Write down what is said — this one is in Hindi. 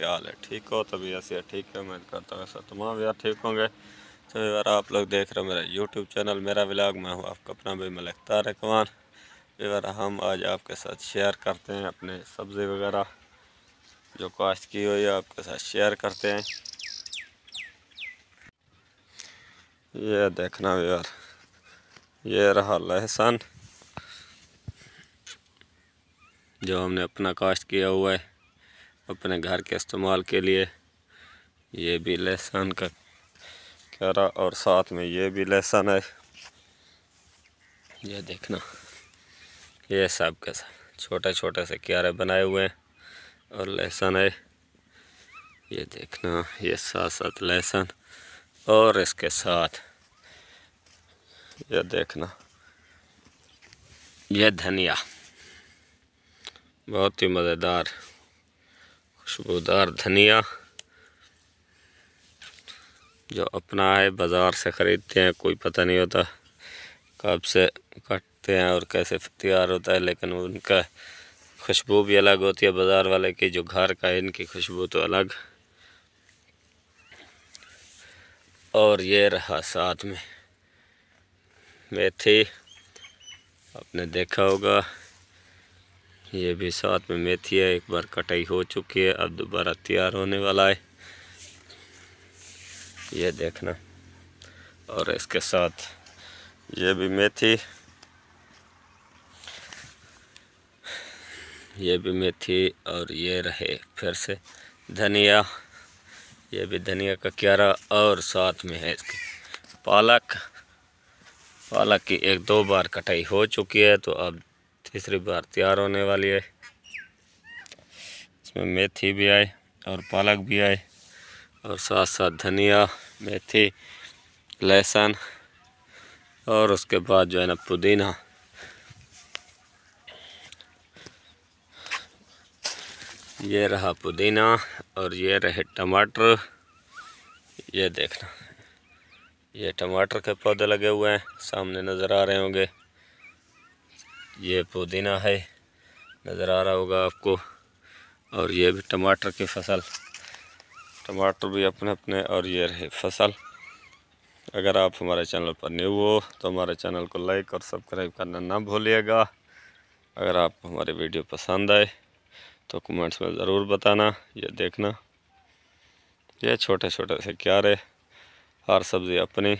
क्या हाल है ठीक हो तभी तो ऐसे ठीक है मैं करता हूँ ऐसा तमाम यार ठीक होंगे तो यार आप लोग देख रहे हो मेरा यूट्यूब चैनल मेरा व्लाग मैं हूँ आपका अपना भाई मलिक तारक मान तो यार हम आज आपके साथ शेयर करते हैं अपने सब्ज़ी वगैरह जो काश्त की हुई है आपके साथ शेयर करते हैं ये देखना यार ये रहा लहसन जो हमने अपना काश्त किया हुआ है अपने घर के इस्तेमाल के लिए ये भी लहसन का क्यारा और साथ में ये भी लहसन है ये देखना ये सब का छोटे छोटे से क्यारे बनाए हुए हैं और लहसन है ये देखना ये साथ साथ लहसन और इसके साथ ये देखना ये धनिया बहुत ही मज़ेदार खुशबूदार धनिया जो अपना है बाज़ार से ख़रीदते हैं कोई पता नहीं होता कब से काटते हैं और कैसे तैयार होता है लेकिन उनका खुशबू भी अलग होती है बाज़ार वाले की जो घर का है इनकी खुशबू तो अलग और ये रहा साथ में मेथी आपने देखा होगा ये भी साथ में मेथी है एक बार कटाई हो चुकी है अब दोबारा तैयार होने वाला है ये देखना और इसके साथ ये भी मेथी ये भी मेथी और ये रहे फिर से धनिया ये भी धनिया का क्यारा और साथ में है इसके पालक पालक की एक दो बार कटाई हो चुकी है तो अब तीसरी बार तैयार होने वाली है इसमें मेथी भी आए और पालक भी आए और साथ साथ धनिया मेथी लहसुन और उसके बाद जो है ना पुदीना ये रहा पुदीना और ये रहे टमाटर ये देखना ये टमाटर के पौधे लगे हुए हैं सामने नज़र आ रहे होंगे ये पुदीना है नज़र आ रहा होगा आपको और ये भी टमाटर की फसल टमाटर भी अपने अपने और ये रहे फसल अगर आप हमारे चैनल पर न्यू हो तो हमारे चैनल को लाइक और सब्सक्राइब करना ना भूलिएगा अगर आप हमारे वीडियो पसंद आए तो कमेंट्स में ज़रूर बताना ये देखना ये छोटे छोटे से क्यारे हर सब्ज़ी अपनी